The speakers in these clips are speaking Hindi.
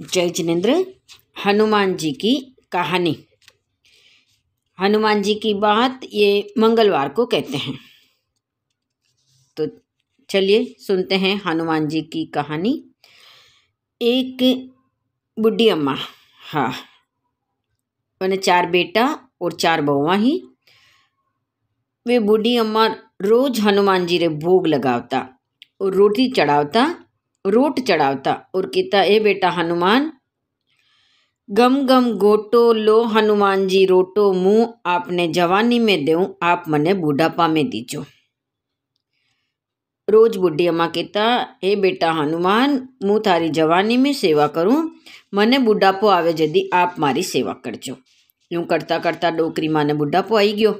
जय जिनेन्द्र हनुमान जी की कहानी हनुमान जी की बात ये मंगलवार को कहते हैं तो चलिए सुनते हैं हनुमान जी की कहानी एक बुढ़ी अम्मा हाँ मैंने चार बेटा और चार बउआ ही वे बूढ़ी अम्मा रोज हनुमान जी रे भोग लगावता और रोटी चढ़ावता रोट चढ़ावता और किता ए बेटा हनुमान गम गम गोटो लो हनुमान जी रोटो मुँह आपने जवानी में देऊं आप मने बुढ़ापा में दीजो रोज बुढ़ी अम्मा कहता हे बेटा हनुमान मुँह थारी जवानी में सेवा करूँ मने बुढ़ापो आवे जदी आप मारी सेवा करजो यूं करता करता डोकरी माँ बुढ़ापो आई गयो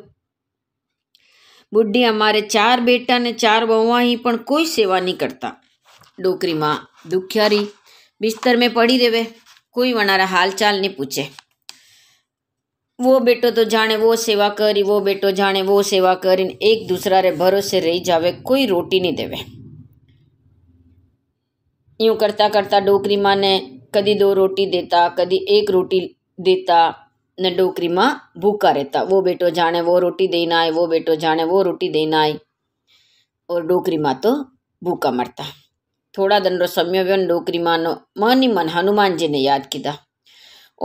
बुढ़ी अमारे चार बेटा ने चार बहुआ ही पर कोई सेवा नहीं करता डोकरी माँ दुखियारी बिस्तर में पड़ी रेवे कोई वनारा हाल चाल नहीं पूछे वो बेटो तो जाने वो सेवा करी वो बेटो जाने वो सेवा करी एक दूसरा रे भरोसे रही जावे कोई रोटी नहीं देवे यूं करता करता डोकरी माँ ने कदी दो रोटी देता कदी एक रोटी देता न डोकरी माँ भूखा रहता वो बेटो जाने वो रोटी देना आए वो बेटो जाने वो रोटी देना आए और डोकरी माँ तो भूखा मरता થોડા દંડો સમ્યવ્યન ડોકરીમાંનો મની મન હનુમાનજીને યાદ કીધા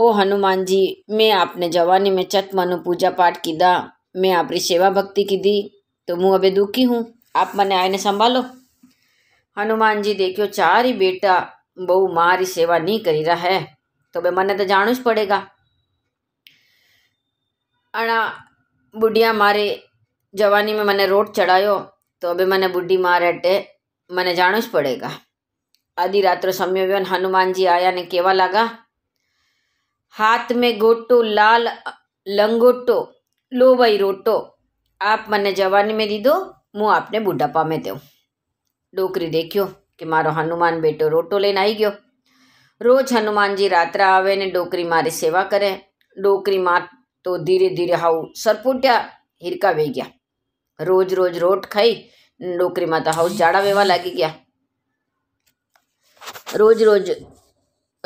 ઓ હનુમાનજી મેં આપને જવાની મેં ચતમાનું પૂજા પાઠ કીધા મેં આપણી સેવા ભક્તિ કીધી તો હું હવે દુઃખી હું આપ મને આવીને સંભાળો હનુમાનજી દેખ્યો ચારી બેટા બહુ મારી સેવા નહીં કરી રહ્યા હે તો બે મને તો જાણવું જ પડેગા અણા બુઢિયા મારે જવાની મેં મને રોટ ચડાયો તો હવે મને બુઢી માર હેઠે મને જાણું જ પડેગા આદિ રાત્રે સમ્યવન हनुमान जी आया ने केवा लागा हाथ में गोट्टू लाल लंगूट्टो लोवई रोटो आप મને જવાની મે દીધો મો આપને बुढ़ापा મે દેઉ ડોકરી દેખ્યો કે મારો हनुमान બેટો રોટો લઈને આવી ગયો રોજ हनुमान जी રાત્રા આવે ને ડોકરી મારી સેવા કરે ડોકરી મા તો ધીરે ધીરે હાવ સરપુટિયા હિરકા વે ગયા રોજ રોજ રોટ ખાઈ नौकरी माता हाउस जाड़ा वेवा लग गया रोज रोज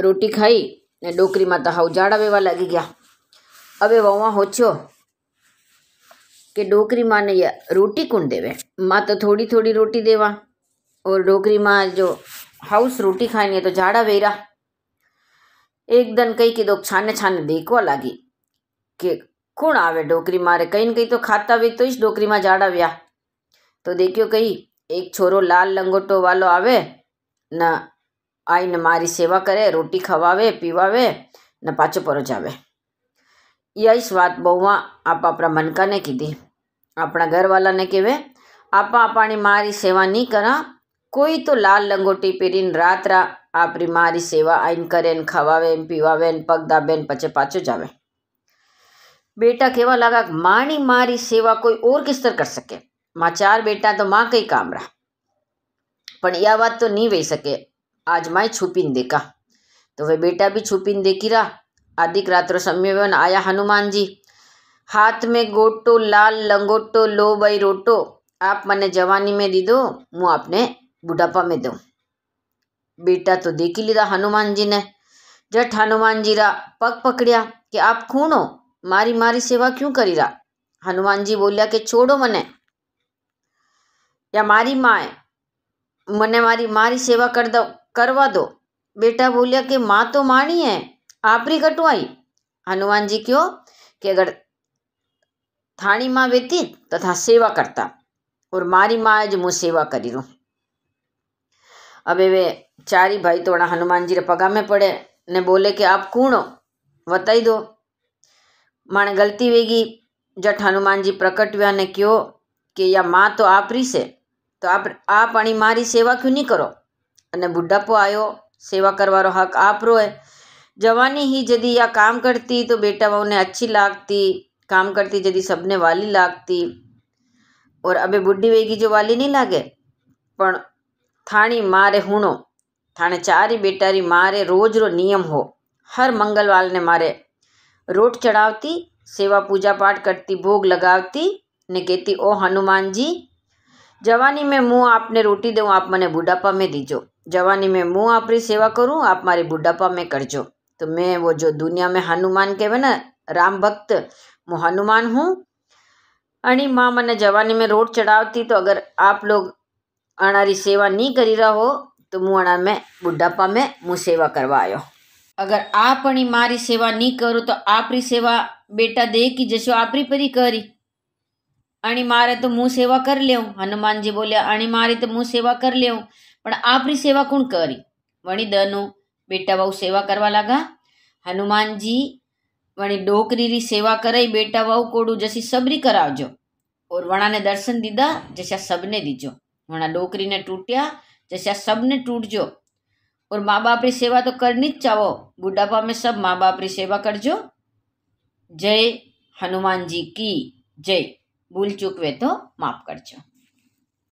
रोटी खाई नौकरी माता हाउस जाड़ा वेवा लग गया अबे वहाँ होचो कि डोकरी माँ ने या रोटी कौन देवे माँ तो थोड़ी थोड़ी रोटी देवा और डोकरी माँ जो हाउस रोटी खानी है तो झाड़ा वेरा एक दिन कही कि दो छाने छाने देखवा लगी कि कौन आवे डोकरी मारे कहीं कहीं तो खाता वे तो इस डोकरी माँ झाड़ा व्या तो देखियो कही एक छोरो लाल लंगोटो वालो आवे न आई ने मारी सेवा करे रोटी खवावे पीवावे न पाचो परो जावे यश बात बहुमा आप अपना मनका ने कीधी अपना घर वाला ने कहवे आप अपनी मारी सेवा नहीं करा कोई तो लाल लंगोटी पेरी रात रा आपरी मारी सेवा आईन करे न खवावे पीवावे न पग दाबे न पचे पाचो जावे बेटा कहवा लगा माणी मारी सेवा कोई और किस तरह कर सके चार बेटा तो माँ कई काम रहा पर यह बात तो नहीं वे सके आज માય છુપીને देखा तो वे बेटा भी छुपिन देखी रहा अधिक रात्रो सम्यवन आया हनुमान जी हाथ में गोटो लाल लंगोटो लो बई रोटो आप मैंने जवानी में दी दो मुँह आपने बुढ़ापा में दो बेटा तो देखी लीधा हनुमान जी ने जट हनुमान जी रा पग पकड़िया कि आप खूनो मारी मारी सेवा क्यों करी रहा हनुमान जी बोलिया कि छोड़ो मने या मारी माँ मने मारी मारी सेवा कर दो करवा दो बेटा बोलिया कि माँ तो माणी है आप कटवाई हनुमान जी क्यों कि अगर थानी माँ बेती तो था सेवा करता और मारी माँ जो मुँह सेवा करी रू अब वे चारी भाई तोड़ा हनुमान जी रे पगा में पड़े ने बोले कि आप कौन हो बताई दो माने गलती वेगी जट हनुमान जी प्रकट हुआ ने क्यों कि या माँ तो आप से તો આપ આપ આની મારી સેવા ક્યુ નહીં કરો અને બુઢાપો આવ્યો સેવા કરવાનો હક આપરો है जवानी ही यदि या काम करती तो बेटा बहू ने अच्छी लागती काम करती यदि सबने वाली लागती और अबे बुढ़ी वेगी जो वाली नहीं लागे પણ થાણી મારે હુણો થાણે ચારી બેટારી મારે રોજ રો નિયમ હો હર મંગલવારને મારે રોટ ચડાવતી સેવા પૂજા પાઠ કરતી ભોગ લગાવતી ને કહેતી ઓ હનુમાનજી जवानी में હું આપને રોટી દઉં આપ મને બુઢાપા મેં દીજો જવાની મેં હું આપણી સેવા કરું આપ મારી બુઢાપા મેં કરજો तो मैं वो जो दुनिया में हनुमान कहवे ना राम भक्त मु हनुमान हूँ अणी माँ मैंने जवानी में रोड चढ़ावती तो अगर आप लोग अनारी सेवा नहीं करी रहा हो तो मुँह अणा में बुढ़ापा में मुँह सेवा करवा आयो अगर आप अणी मारी सेवा नहीं करो तो आपरी सेवा बेटा दे की जैसे आपरी परी करी અને મારે તો હું સેવા કરી લેવું હનુમાનજી બોલ્યા અને મારી તો હું સેવા કરી લેવું પણ આપણી સેવા કોણ કરી વળી દનું બેટા બહુ સેવા કરવા લાગા હનુમાનજી વળી ડોકરીની સેવા કરાઈ બેટા બહુ કોડું જસી સબરી કરાવજો ઓર વણાને દર્શન દીધા જસ્યા સબને દીજો વણા ડોકરીને તૂટ્યા જસ્યા સબને તૂટજો और माँ बाप री सेवा तो करनी જ चाहो बुढ़ापा में सब माँ बाप री सेवा करजो जय हनुमान जी की जय ભૂલ ચૂકવે તો માફ કરજો